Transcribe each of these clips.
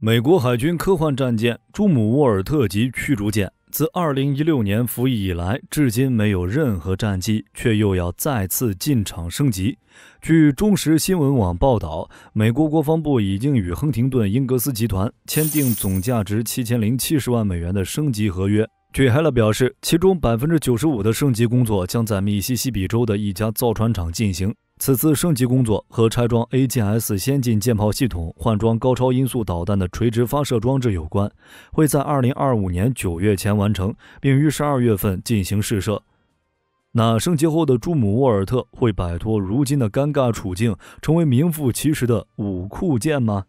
美国海军科幻战舰朱姆沃尔特级驱逐舰自2016年服役以来，至今没有任何战绩，却又要再次进场升级。据中时新闻网报道，美国国防部已经与亨廷顿英格斯集团签订总价值7070万美元的升级合约。据 h e l 勒表示，其中95%的升级工作将在密西西比州的一家造船厂进行。此次升级工作和拆装 AGS 先进舰炮系统、换装高超音速导弹的垂直发射装置有关，会在二零二五年九月前完成，并于十二月份进行试射。那升级后的朱姆沃尔特会摆脱如今的尴尬处境，成为名副其实的武库舰吗？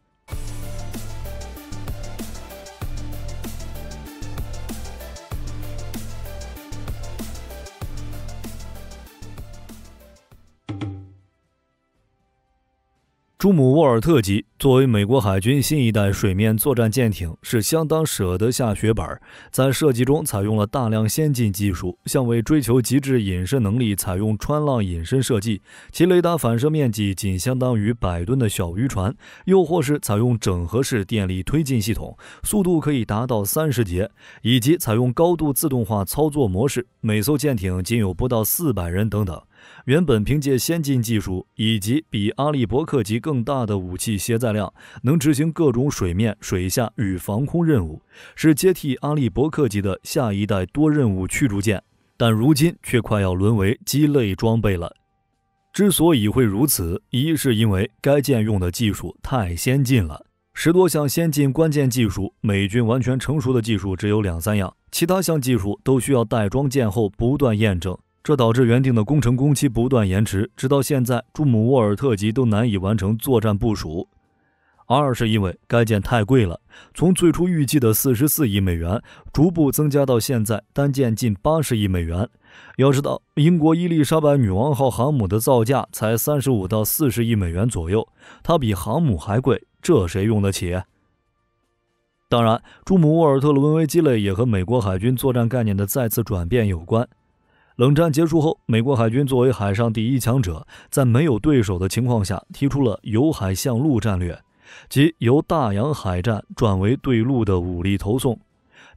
朱姆沃尔特级作为美国海军新一代水面作战舰艇，是相当舍得下血本，在设计中采用了大量先进技术，像为追求极致隐身能力，采用穿浪隐身设计，其雷达反射面积仅相当于百吨的小渔船；又或是采用整合式电力推进系统，速度可以达到三十节，以及采用高度自动化操作模式，每艘舰艇仅有不到四百人等等。原本凭借先进技术以及比阿利伯克级更大的武器携载量，能执行各种水面、水下与防空任务，是接替阿利伯克级的下一代多任务驱逐舰。但如今却快要沦为鸡肋装备了。之所以会如此，一是因为该舰用的技术太先进了，十多项先进关键技术，美军完全成熟的技术只有两三样，其他项技术都需要带装舰后不断验证。这导致原定的工程工期不断延迟，直到现在，朱姆沃尔特级都难以完成作战部署。二是因为该舰太贵了，从最初预计的四十四亿美元，逐步增加到现在单舰近八十亿美元。要知道，英国伊丽莎白女王号航母的造价才三十五到四十亿美元左右，它比航母还贵，这谁用得起？当然，朱姆沃尔特的为鸡肋也和美国海军作战概念的再次转变有关。冷战结束后，美国海军作为海上第一强者，在没有对手的情况下，提出了由海向陆战略，即由大洋海战转为对陆的武力投送。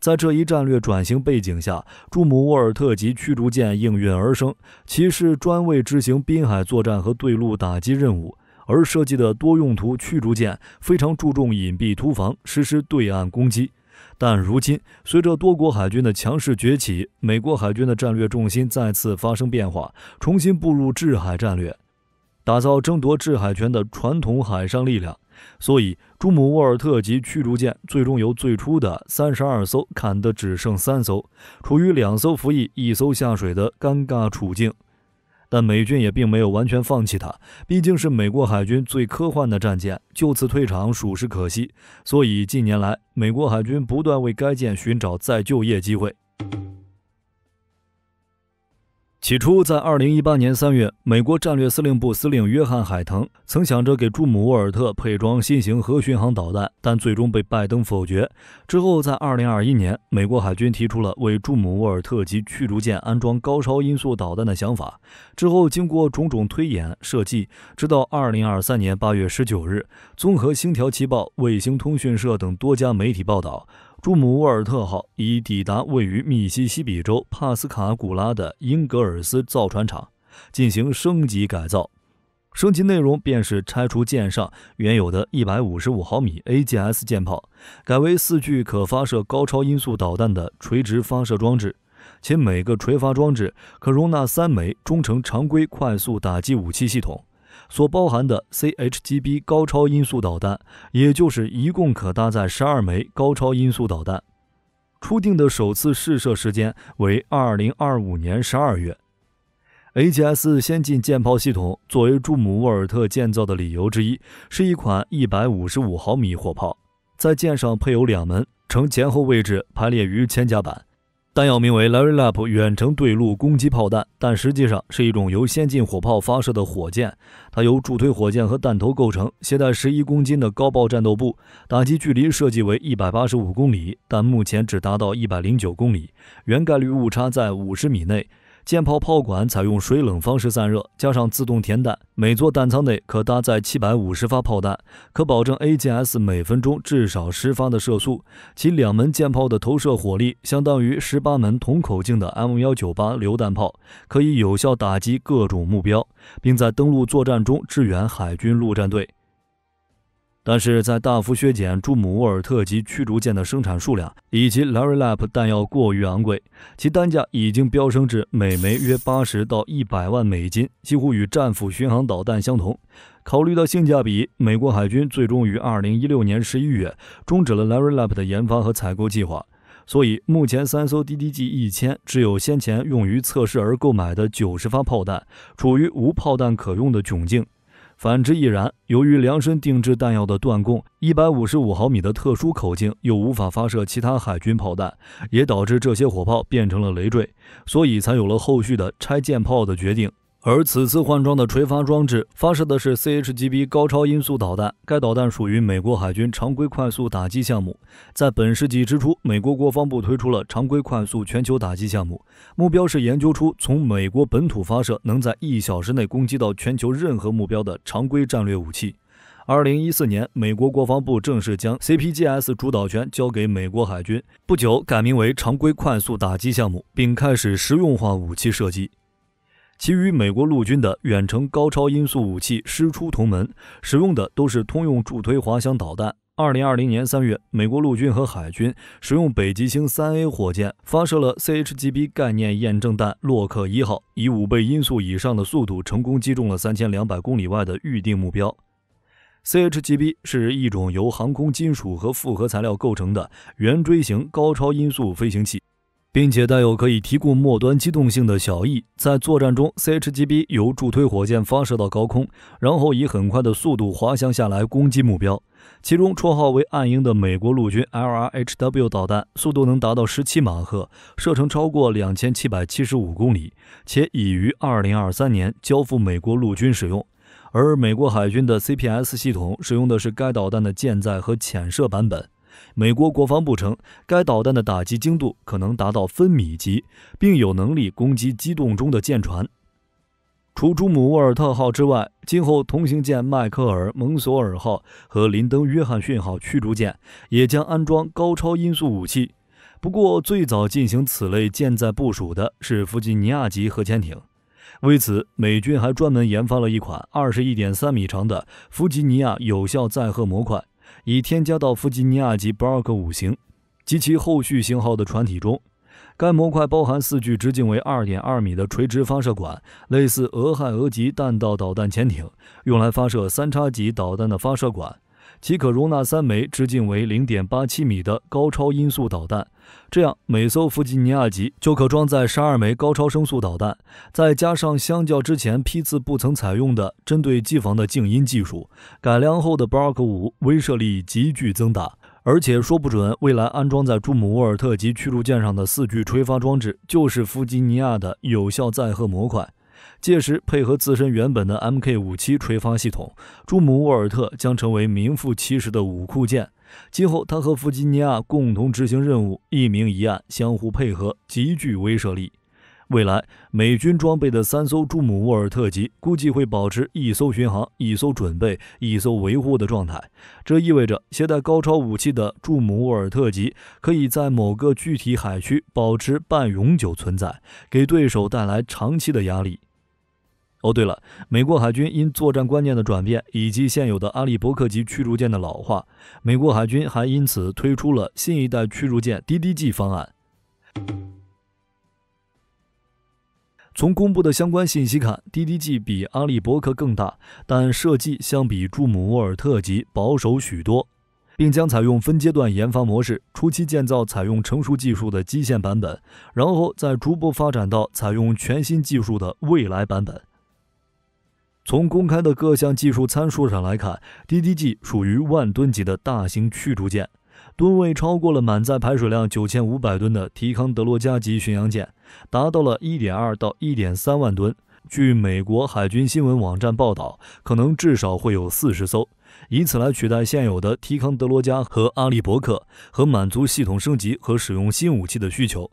在这一战略转型背景下，朱姆沃尔特级驱逐舰应运而生。其是专为执行滨海作战和对陆打击任务而设计的多用途驱逐舰，非常注重隐蔽突防、实施对岸攻击。但如今，随着多国海军的强势崛起，美国海军的战略重心再次发生变化，重新步入制海战略，打造争夺制海权的传统海上力量。所以，朱姆沃尔特级驱逐舰最终由最初的三十二艘砍得只剩三艘，处于两艘服役、一艘下水的尴尬处境。但美军也并没有完全放弃它，毕竟是美国海军最科幻的战舰，就此退场属实可惜。所以近年来，美国海军不断为该舰寻找再就业机会。起初，在二零一八年三月，美国战略司令部司令约翰·海腾曾想着给朱姆沃尔特配装新型核巡航导弹，但最终被拜登否决。之后，在二零二一年，美国海军提出了为朱姆沃尔特级驱逐舰安装高超音速导弹的想法。之后，经过种种推演设计，直到二零二三年八月十九日，综合《星条旗报》、卫星通讯社等多家媒体报道。朱姆沃尔特号已抵达位于密西西比州帕斯卡古拉的英格尔斯造船厂，进行升级改造。升级内容便是拆除舰上原有的一百五十五毫米 AGS 舰炮，改为四具可发射高超音速导弹的垂直发射装置，且每个垂发装置可容纳三枚中程常规快速打击武器系统。所包含的 CHGB 高超音速导弹，也就是一共可搭载十二枚高超音速导弹。初定的首次试射时间为二零二五年十二月。AGS 先进舰炮系统作为朱姆沃尔特建造的理由之一，是一款一百五十五毫米火炮，在舰上配有两门，呈前后位置排列于前甲板。弹药名为 Larylap 远程对陆攻击炮弹，但实际上是一种由先进火炮发射的火箭。它由助推火箭和弹头构成，携带十一公斤的高爆战斗部，打击距离设计为一百八十五公里，但目前只达到一百零九公里，原概率误差在五十米内。舰炮炮管采用水冷方式散热，加上自动填弹，每座弹舱内可搭载七百五十发炮弹，可保证 AGS 每分钟至少十发的射速。其两门舰炮的投射火力相当于十八门同口径的 M 幺九八榴弹炮，可以有效打击各种目标，并在登陆作战中支援海军陆战队。但是在大幅削减朱姆沃尔特级驱逐舰的生产数量，以及 l a r r y l a b 弹药过于昂贵，其单价已经飙升至每枚约八十到一百万美金，几乎与战斧巡航导弹相同。考虑到性价比，美国海军最终于二零一六年十一月终止了 l a r r y l a b 的研发和采购计划。所以目前三艘 DDG 一千只有先前用于测试而购买的九十发炮弹，处于无炮弹可用的窘境。反之亦然。由于量身定制弹药的断供，一百五十五毫米的特殊口径又无法发射其他海军炮弹，也导致这些火炮变成了累赘，所以才有了后续的拆舰炮的决定。而此次换装的垂发装置发射的是 CHGB 高超音速导弹。该导弹属于美国海军常规快速打击项目。在本世纪之初，美国国防部推出了常规快速全球打击项目，目标是研究出从美国本土发射能在一小时内攻击到全球任何目标的常规战略武器。二零一四年，美国国防部正式将 CPGS 主导权交给美国海军，不久改名为常规快速打击项目，并开始实用化武器设计。其余美国陆军的远程高超音速武器师出同门，使用的都是通用助推滑翔导弹。二零二零年三月，美国陆军和海军使用北极星三 A 火箭发射了 CHGB 概念验证弹“洛克一号”，以五倍音速以上的速度成功击中了三千两百公里外的预定目标。CHGB 是一种由航空金属和复合材料构成的圆锥形高超音速飞行器。并且带有可以提供末端机动性的小翼，在作战中，CHGB 由助推火箭发射到高空，然后以很快的速度滑翔下来攻击目标。其中，绰号为“暗鹰”的美国陆军 LRHW 导弹速度能达到十七马赫，射程超过两千七百七十五公里，且已于二零二三年交付美国陆军使用。而美国海军的 CPS 系统使用的是该导弹的舰载和潜射版本。美国国防部称，该导弹的打击精度可能达到分米级，并有能力攻击机动中的舰船。除朱姆沃尔特号之外，今后同型舰迈克尔·蒙索尔号和林登·约翰逊号驱逐舰也将安装高超音速武器。不过，最早进行此类舰载部署的是弗吉尼亚级核潜艇。为此，美军还专门研发了一款21.3米长的弗吉尼亚有效载荷模块。已添加到弗吉尼亚级 Bark 五型及其后续型号的船体中。该模块包含四具直径为二点二米的垂直发射管，类似俄亥俄级弹道导弹潜艇用来发射三叉戟导弹的发射管。即可容纳三枚直径为零点八七米的高超音速导弹，这样每艘弗吉尼亚级就可装载十二枚高超声速导弹。再加上相较之前批次不曾采用的针对机房的静音技术，改良后的 Bark 五威慑力急剧增大。而且说不准未来安装在朱姆沃尔特级驱逐舰上的四具吹发装置就是弗吉尼亚的有效载荷模块。届时配合自身原本的 Mk 五七垂发系统，朱姆沃尔特将成为名副其实的武库舰。今后他和弗吉尼亚共同执行任务，一明一暗相互配合，极具威慑力。未来美军装备的三艘朱姆沃尔特级估计会保持一艘巡航、一艘准备、一艘维护的状态。这意味着携带高超武器的朱姆沃尔特级可以在某个具体海区保持半永久存在，给对手带来长期的压力。哦，对了，美国海军因作战观念的转变以及现有的阿利伯克级驱逐舰的老化，美国海军还因此推出了新一代驱逐舰 DDG 方案。从公布的相关信息看，DDG 比阿利伯克更大，但设计相比朱姆沃尔特级保守许多，并将采用分阶段研发模式，初期建造采用成熟技术的基线版本，然后再逐步发展到采用全新技术的未来版本。从公开的各项技术参数上来看，DDG 属于万吨级的大型驱逐舰，吨位超过了满载排水量九千五百吨的提康德罗加级巡洋舰，达到了一点二到一点三万吨。据美国海军新闻网站报道，可能至少会有四十艘，以此来取代现有的提康德罗加和阿利伯克，和满足系统升级和使用新武器的需求。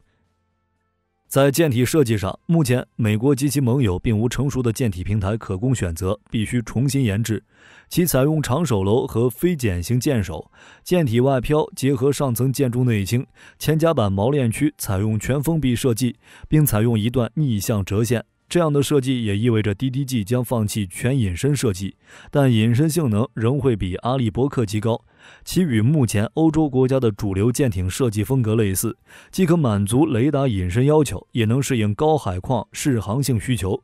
在舰体设计上，目前美国及其盟友并无成熟的舰体平台可供选择，必须重新研制。其采用长首楼和非减型舰首，舰体外漂结合上层建筑内倾，前甲板锚链区采用全封闭设计，并采用一段逆向折线。这样的设计也意味着 DDG 将放弃全隐身设计，但隐身性能仍会比阿利伯克级高。其与目前欧洲国家的主流舰艇设计风格类似，既可满足雷达隐身要求，也能适应高海况适航性需求。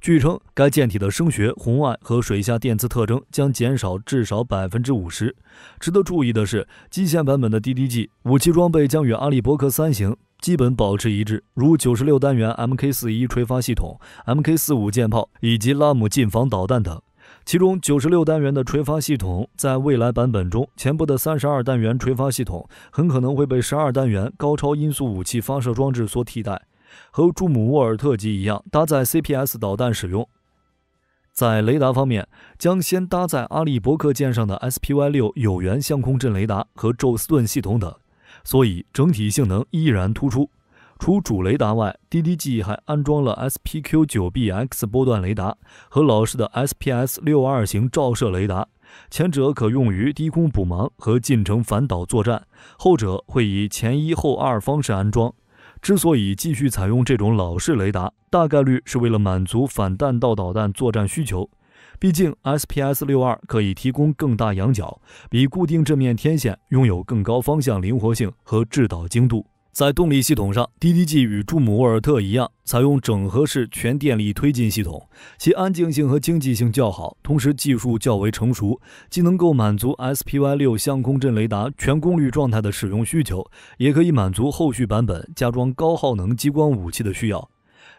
据称，该舰体的声学、红外和水下电磁特征将减少至少百分之五十。值得注意的是，基线版本的 DDG 武器装备将与阿利伯克三型基本保持一致，如九十六单元 MK 四一垂发系统、MK 四五舰炮以及拉姆近防导弹等。其中九十六单元的垂发系统，在未来版本中，前部的三十二单元垂发系统很可能会被十二单元高超音速武器发射装置所替代，和朱姆沃尔特级一样，搭载 CPS 导弹使用。在雷达方面，将先搭载阿利伯克舰上的 SPY 六有源相控阵雷达和宙斯盾系统等，所以整体性能依然突出。除主雷达外，DDG 还安装了 SPQ-9BX 波段雷达和老式的 SPS-62 型照射雷达，前者可用于低空补盲和近程反导作战，后者会以前一后二方式安装。之所以继续采用这种老式雷达，大概率是为了满足反弹道导弹作战需求。毕竟 SPS-62 可以提供更大仰角，比固定阵面天线拥有更高方向灵活性和制导精度。在动力系统上，DDG 与朱姆沃尔特一样，采用整合式全电力推进系统，其安静性和经济性较好，同时技术较为成熟，既能够满足 SPY 六相控阵雷达全功率状态的使用需求，也可以满足后续版本加装高耗能激光武器的需要。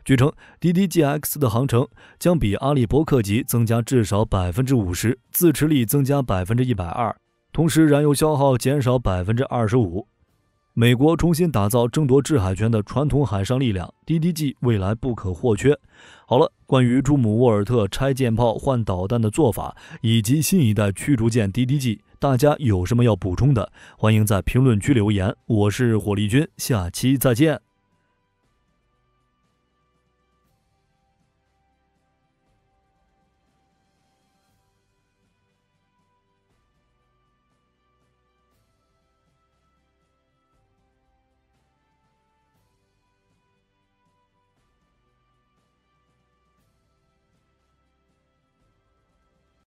据称，DDGX 的航程将比阿里伯克级增加至少百分之五十，自持力增加百分之一百二，同时燃油消耗减少百分之二十五。美国重新打造争夺制海权的传统海上力量，DDG 未来不可或缺。好了，关于朱姆沃尔特拆舰炮换导弹的做法，以及新一代驱逐舰 DDG，大家有什么要补充的？欢迎在评论区留言。我是火力军，下期再见。